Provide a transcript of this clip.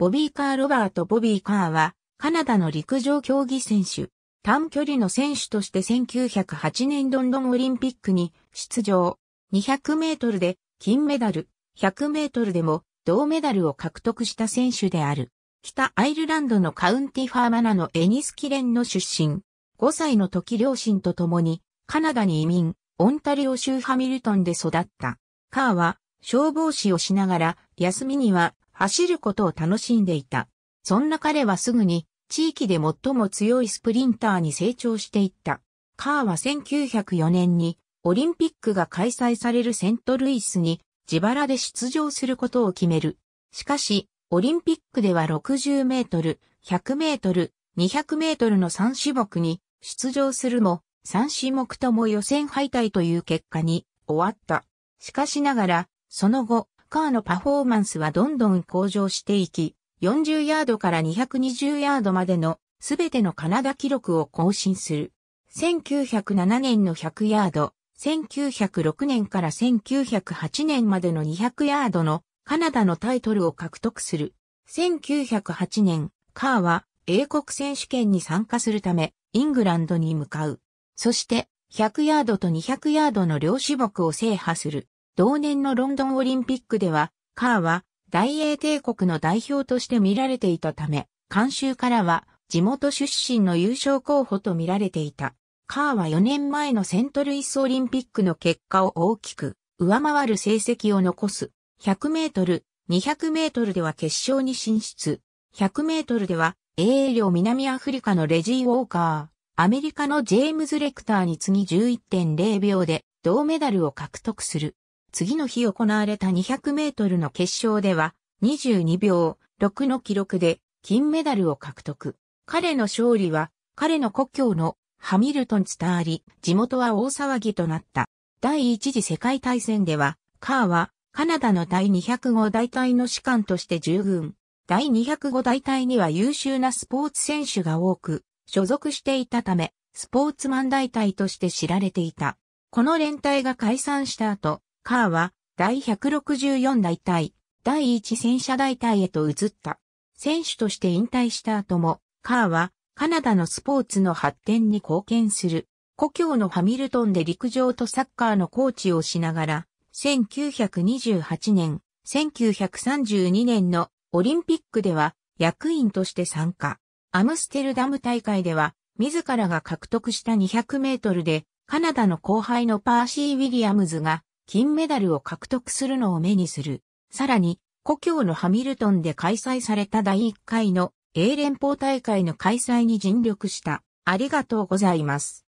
ボビー・カー・ロバート・ボビー・カーは、カナダの陸上競技選手、短距離の選手として1908年ロンドンオリンピックに出場、200メートルで金メダル、100メートルでも銅メダルを獲得した選手である。北アイルランドのカウンティファーマナのエニスキレンの出身。5歳の時両親と共にカナダに移民、オンタリオ州ハミルトンで育った。カーは消防士をしながら休みには走ることを楽しんでいた。そんな彼はすぐに地域で最も強いスプリンターに成長していった。カーは1904年にオリンピックが開催されるセントルイスに自腹で出場することを決める。しかし、オリンピックでは60メートル、100メートル、200メートルの3種目に出場するも、3種目とも予選敗退という結果に終わった。しかしながら、その後、カーのパフォーマンスはどんどん向上していき、40ヤードから220ヤードまでのすべてのカナダ記録を更新する。1907年の100ヤード、1906年から1908年までの200ヤードのカナダのタイトルを獲得する。1908年、カーは英国選手権に参加するためイングランドに向かう。そして100ヤードと200ヤードの両種目を制覇する。同年のロンドンオリンピックでは、カーは大英帝国の代表として見られていたため、監修からは地元出身の優勝候補と見られていた。カーは4年前のセントルイスオリンピックの結果を大きく上回る成績を残す。100メートル、200メートルでは決勝に進出。100メートルでは英領南アフリカのレジー・ウォーカー、アメリカのジェームズ・レクターに次ぎ11.0秒で銅メダルを獲得する。次の日行われた200メートルの決勝では、22秒6の記録で金メダルを獲得。彼の勝利は、彼の故郷のハミルトン伝わり、地元は大騒ぎとなった。第一次世界大戦では、カーはカナダの第205大隊の士官として従軍。第205大隊には優秀なスポーツ選手が多く、所属していたため、スポーツマン大隊として知られていた。この連隊が解散した後、カーは第164大隊、第1戦車大隊へと移った。選手として引退した後も、カーはカナダのスポーツの発展に貢献する。故郷のハミルトンで陸上とサッカーのコーチをしながら、1928年、1932年のオリンピックでは役員として参加。アムステルダム大会では、自らが獲得した200メートルで、カナダの後輩のパーシー・ウィリアムズが金メダルを獲得するのを目にする。さらに、故郷のハミルトンで開催された第1回の英連邦大会の開催に尽力した。ありがとうございます。